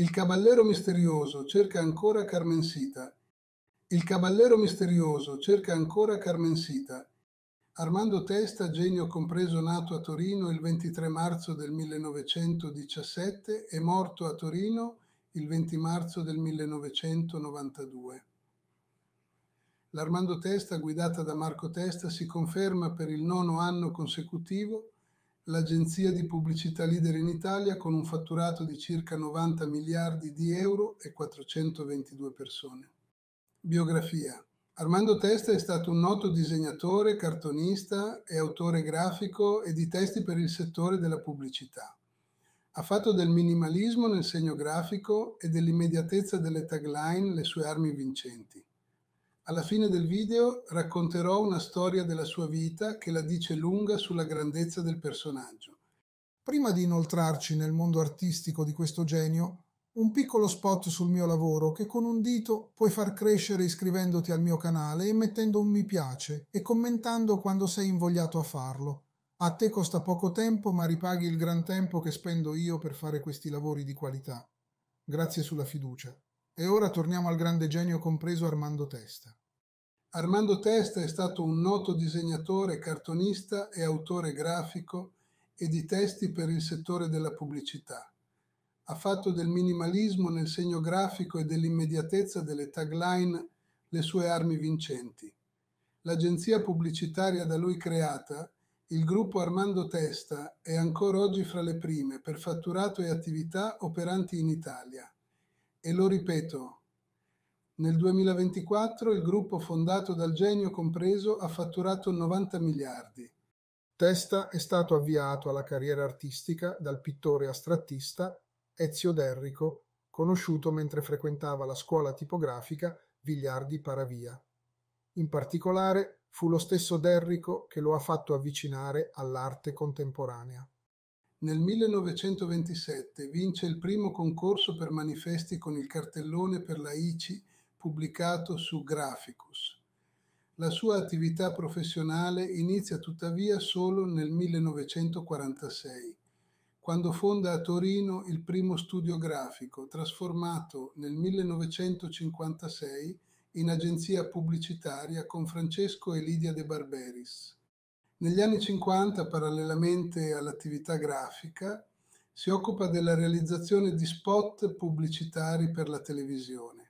Il Cavallero Misterioso cerca ancora Carmensita. Il Cavallero Misterioso cerca ancora Carmensita. Armando Testa, genio compreso nato a Torino il 23 marzo del 1917 e morto a Torino il 20 marzo del 1992. L'Armando Testa, guidata da Marco Testa, si conferma per il nono anno consecutivo l'agenzia di pubblicità leader in Italia con un fatturato di circa 90 miliardi di euro e 422 persone. Biografia. Armando Testa è stato un noto disegnatore, cartonista e autore grafico e di testi per il settore della pubblicità. Ha fatto del minimalismo nel segno grafico e dell'immediatezza delle tagline le sue armi vincenti. Alla fine del video racconterò una storia della sua vita che la dice lunga sulla grandezza del personaggio. Prima di inoltrarci nel mondo artistico di questo genio, un piccolo spot sul mio lavoro che con un dito puoi far crescere iscrivendoti al mio canale e mettendo un mi piace e commentando quando sei invogliato a farlo. A te costa poco tempo ma ripaghi il gran tempo che spendo io per fare questi lavori di qualità. Grazie sulla fiducia. E ora torniamo al grande genio compreso Armando Testa. Armando Testa è stato un noto disegnatore, cartonista e autore grafico e di testi per il settore della pubblicità. Ha fatto del minimalismo nel segno grafico e dell'immediatezza delle tagline le sue armi vincenti. L'agenzia pubblicitaria da lui creata, il gruppo Armando Testa, è ancora oggi fra le prime per fatturato e attività operanti in Italia. E lo ripeto, nel 2024 il gruppo fondato dal genio compreso ha fatturato 90 miliardi. Testa è stato avviato alla carriera artistica dal pittore astrattista Ezio Derrico, conosciuto mentre frequentava la scuola tipografica Vigliardi Paravia. In particolare fu lo stesso Derrico che lo ha fatto avvicinare all'arte contemporanea. Nel 1927 vince il primo concorso per manifesti con il cartellone per la ICI pubblicato su Graficus. La sua attività professionale inizia tuttavia solo nel 1946, quando fonda a Torino il primo studio grafico, trasformato nel 1956 in agenzia pubblicitaria con Francesco e Lidia De Barberis. Negli anni 50, parallelamente all'attività grafica, si occupa della realizzazione di spot pubblicitari per la televisione.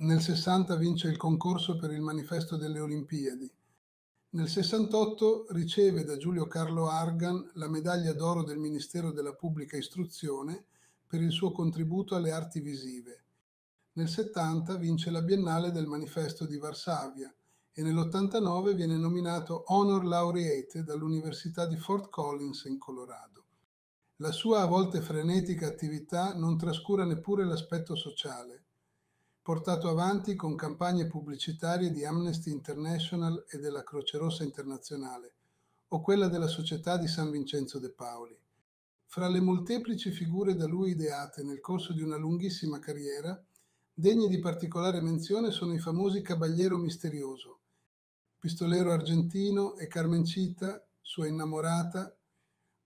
Nel 60 vince il concorso per il manifesto delle Olimpiadi. Nel 68 riceve da Giulio Carlo Argan la medaglia d'oro del Ministero della Pubblica Istruzione per il suo contributo alle arti visive. Nel 70 vince la Biennale del Manifesto di Varsavia e nell'89 viene nominato Honor Laureate dall'Università di Fort Collins in Colorado. La sua a volte frenetica attività non trascura neppure l'aspetto sociale portato avanti con campagne pubblicitarie di Amnesty International e della Croce Rossa Internazionale o quella della Società di San Vincenzo de Paoli. Fra le molteplici figure da lui ideate nel corso di una lunghissima carriera, degni di particolare menzione sono i famosi Cavaliero Misterioso, Pistolero Argentino e Carmencita, sua innamorata,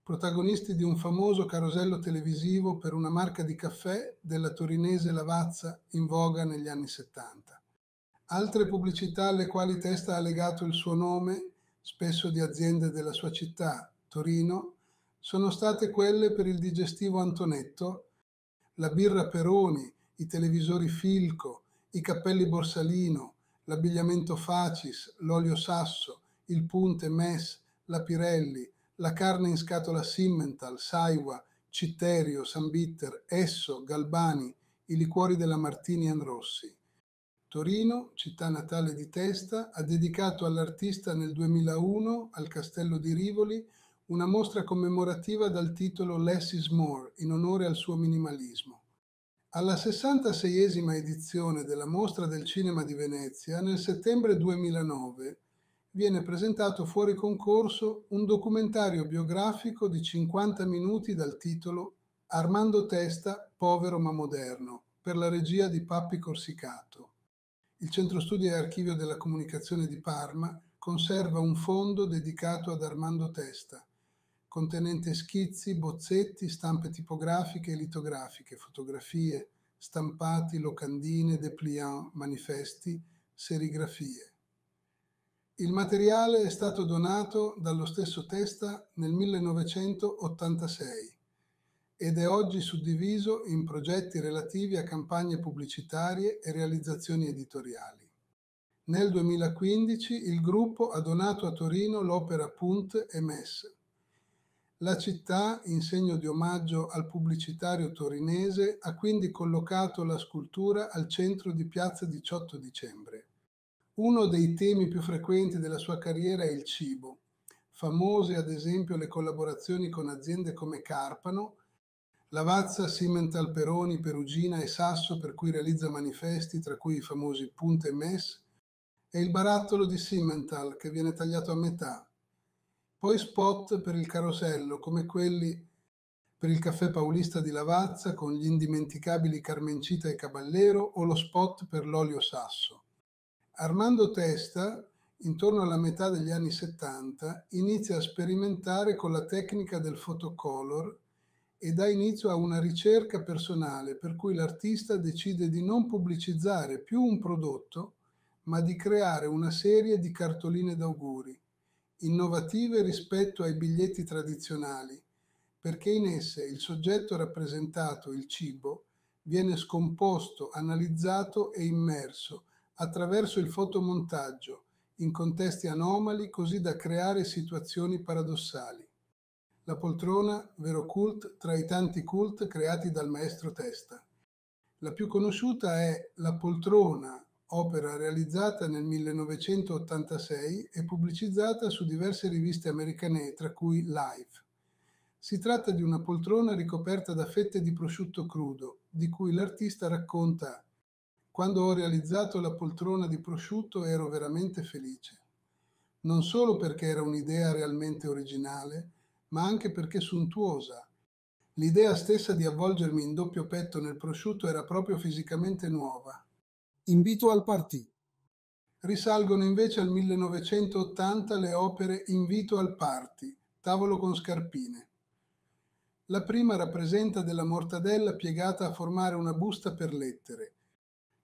protagonisti di un famoso carosello televisivo per una marca di caffè della torinese Lavazza in voga negli anni 70. Altre pubblicità alle quali Testa ha legato il suo nome, spesso di aziende della sua città, Torino, sono state quelle per il digestivo Antonetto, la birra Peroni, i televisori Filco, i cappelli Borsalino, l'abbigliamento Facis, l'olio Sasso, il Punte Mess, la Pirelli, la carne in scatola Simmental, Saiwa, Citterio, San Bitter, Esso, Galbani, i liquori della Martini Rossi. Torino, città natale di Testa, ha dedicato all'artista nel 2001 al Castello di Rivoli una mostra commemorativa dal titolo Less is More in onore al suo minimalismo. Alla 66esima edizione della Mostra del Cinema di Venezia, nel settembre 2009, viene presentato fuori concorso un documentario biografico di 50 minuti dal titolo Armando Testa, povero ma moderno, per la regia di Pappi Corsicato. Il Centro Studi e Archivio della Comunicazione di Parma conserva un fondo dedicato ad Armando Testa, contenente schizzi, bozzetti, stampe tipografiche e litografiche, fotografie, stampati, locandine, dépliant, manifesti, serigrafie. Il materiale è stato donato dallo stesso Testa nel 1986 ed è oggi suddiviso in progetti relativi a campagne pubblicitarie e realizzazioni editoriali. Nel 2015 il gruppo ha donato a Torino l'opera Punt e Mess. La città, in segno di omaggio al pubblicitario torinese, ha quindi collocato la scultura al centro di Piazza 18 Dicembre. Uno dei temi più frequenti della sua carriera è il cibo. Famose ad esempio le collaborazioni con aziende come Carpano, Lavazza, Simental, Peroni, Perugina e Sasso per cui realizza manifesti tra cui i famosi Punte Mess e il barattolo di Simental che viene tagliato a metà. Poi spot per il carosello come quelli per il caffè paulista di Lavazza con gli indimenticabili Carmencita e Caballero o lo spot per l'olio Sasso. Armando Testa, intorno alla metà degli anni 70, inizia a sperimentare con la tecnica del photocolor e dà inizio a una ricerca personale per cui l'artista decide di non pubblicizzare più un prodotto, ma di creare una serie di cartoline d'auguri, innovative rispetto ai biglietti tradizionali, perché in esse il soggetto rappresentato, il cibo, viene scomposto, analizzato e immerso attraverso il fotomontaggio, in contesti anomali così da creare situazioni paradossali. La poltrona, vero cult tra i tanti cult creati dal maestro Testa. La più conosciuta è La poltrona, opera realizzata nel 1986 e pubblicizzata su diverse riviste americane, tra cui Life. Si tratta di una poltrona ricoperta da fette di prosciutto crudo, di cui l'artista racconta quando ho realizzato la poltrona di prosciutto ero veramente felice, non solo perché era un'idea realmente originale, ma anche perché suntuosa. L'idea stessa di avvolgermi in doppio petto nel prosciutto era proprio fisicamente nuova. Invito al partì. Risalgono invece al 1980 le opere Invito al party, Tavolo con scarpine. La prima rappresenta della mortadella piegata a formare una busta per lettere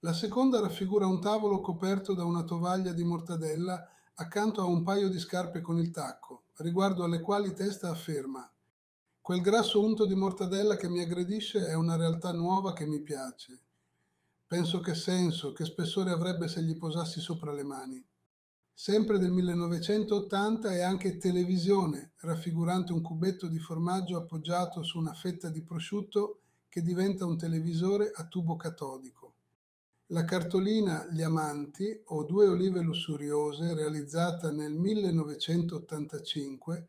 la seconda raffigura un tavolo coperto da una tovaglia di mortadella accanto a un paio di scarpe con il tacco, riguardo alle quali testa afferma Quel grasso unto di mortadella che mi aggredisce è una realtà nuova che mi piace. Penso che senso, che spessore avrebbe se gli posassi sopra le mani. Sempre del 1980 è anche televisione, raffigurante un cubetto di formaggio appoggiato su una fetta di prosciutto che diventa un televisore a tubo catodico. La cartolina "Gli amanti" o "Due olive lussuriose", realizzata nel 1985,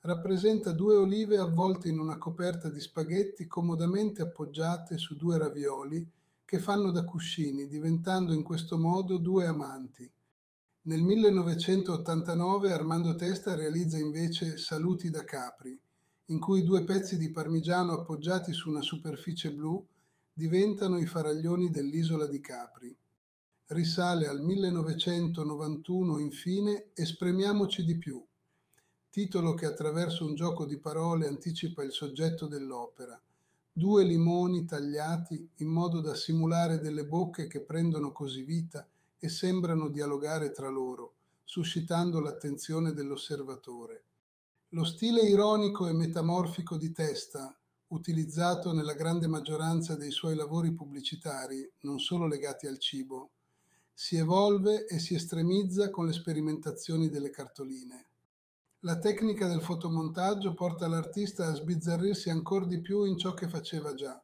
rappresenta due olive avvolte in una coperta di spaghetti comodamente appoggiate su due ravioli che fanno da cuscini, diventando in questo modo due amanti. Nel 1989 Armando Testa realizza invece Saluti da Capri, in cui due pezzi di parmigiano appoggiati su una superficie blu diventano i Faraglioni dell'Isola di Capri. Risale al 1991 infine Espremiamoci di più, titolo che attraverso un gioco di parole anticipa il soggetto dell'opera. Due limoni tagliati in modo da simulare delle bocche che prendono così vita e sembrano dialogare tra loro, suscitando l'attenzione dell'osservatore. Lo stile ironico e metamorfico di testa utilizzato nella grande maggioranza dei suoi lavori pubblicitari, non solo legati al cibo, si evolve e si estremizza con le sperimentazioni delle cartoline. La tecnica del fotomontaggio porta l'artista a sbizzarrirsi ancora di più in ciò che faceva già.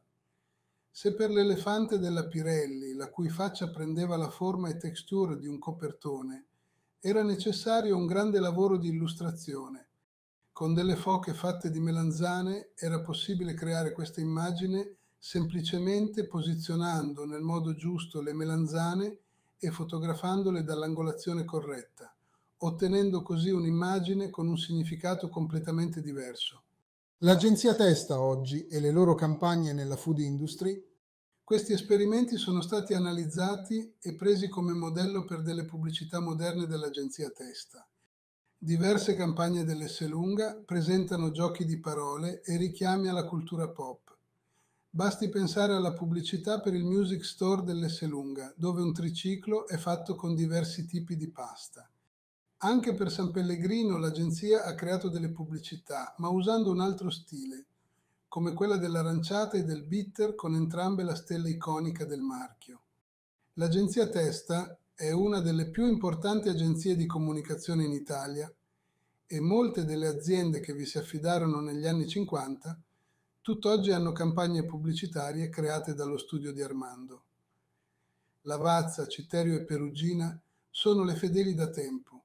Se per l'elefante della Pirelli, la cui faccia prendeva la forma e texture di un copertone, era necessario un grande lavoro di illustrazione, con delle foche fatte di melanzane era possibile creare questa immagine semplicemente posizionando nel modo giusto le melanzane e fotografandole dall'angolazione corretta, ottenendo così un'immagine con un significato completamente diverso. L'agenzia Testa oggi e le loro campagne nella food industry questi esperimenti sono stati analizzati e presi come modello per delle pubblicità moderne dell'agenzia Testa. Diverse campagne dell'Esselunga presentano giochi di parole e richiami alla cultura pop. Basti pensare alla pubblicità per il Music Store dell'Esselunga, dove un triciclo è fatto con diversi tipi di pasta. Anche per San Pellegrino l'agenzia ha creato delle pubblicità, ma usando un altro stile, come quella dell'aranciata e del bitter con entrambe la stella iconica del marchio. L'agenzia Testa è una delle più importanti agenzie di comunicazione in Italia e molte delle aziende che vi si affidarono negli anni 50 tutt'oggi hanno campagne pubblicitarie create dallo studio di Armando. Lavazza, Citerio e Perugina sono le fedeli da tempo,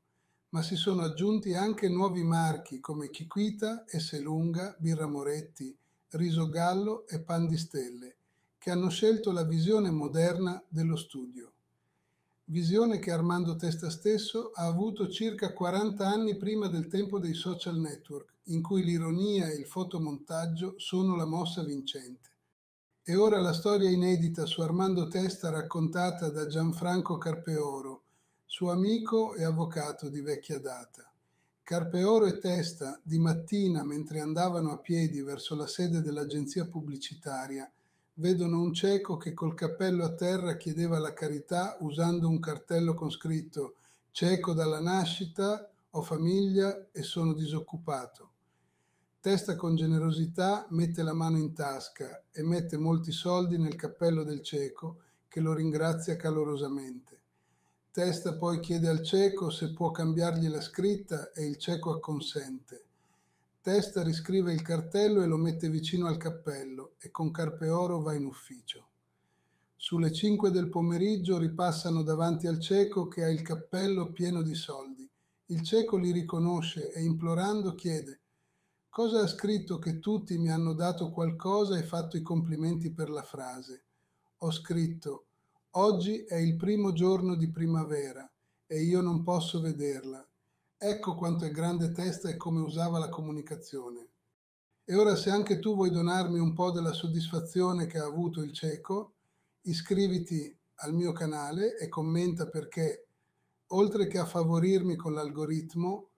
ma si sono aggiunti anche nuovi marchi come Chiquita, Esselunga, Birra Moretti, Risogallo e Pan di Stelle, che hanno scelto la visione moderna dello studio visione che Armando Testa stesso ha avuto circa 40 anni prima del tempo dei social network, in cui l'ironia e il fotomontaggio sono la mossa vincente. E ora la storia inedita su Armando Testa raccontata da Gianfranco Carpeoro, suo amico e avvocato di vecchia data. Carpeoro e Testa, di mattina, mentre andavano a piedi verso la sede dell'agenzia pubblicitaria, vedono un cieco che col cappello a terra chiedeva la carità usando un cartello con scritto cieco dalla nascita, ho famiglia e sono disoccupato. Testa con generosità mette la mano in tasca e mette molti soldi nel cappello del cieco che lo ringrazia calorosamente. Testa poi chiede al cieco se può cambiargli la scritta e il cieco acconsente. Testa riscrive il cartello e lo mette vicino al cappello e con Carpeoro va in ufficio. Sulle 5 del pomeriggio ripassano davanti al cieco che ha il cappello pieno di soldi. Il cieco li riconosce e implorando chiede Cosa ha scritto che tutti mi hanno dato qualcosa e fatto i complimenti per la frase? Ho scritto Oggi è il primo giorno di primavera e io non posso vederla. Ecco quanto è grande testa e come usava la comunicazione. E ora se anche tu vuoi donarmi un po' della soddisfazione che ha avuto il cieco, iscriviti al mio canale e commenta perché, oltre che a favorirmi con l'algoritmo,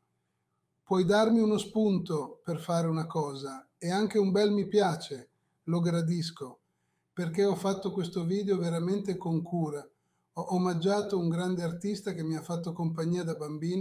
puoi darmi uno spunto per fare una cosa e anche un bel mi piace, lo gradisco, perché ho fatto questo video veramente con cura. Ho omaggiato un grande artista che mi ha fatto compagnia da bambino.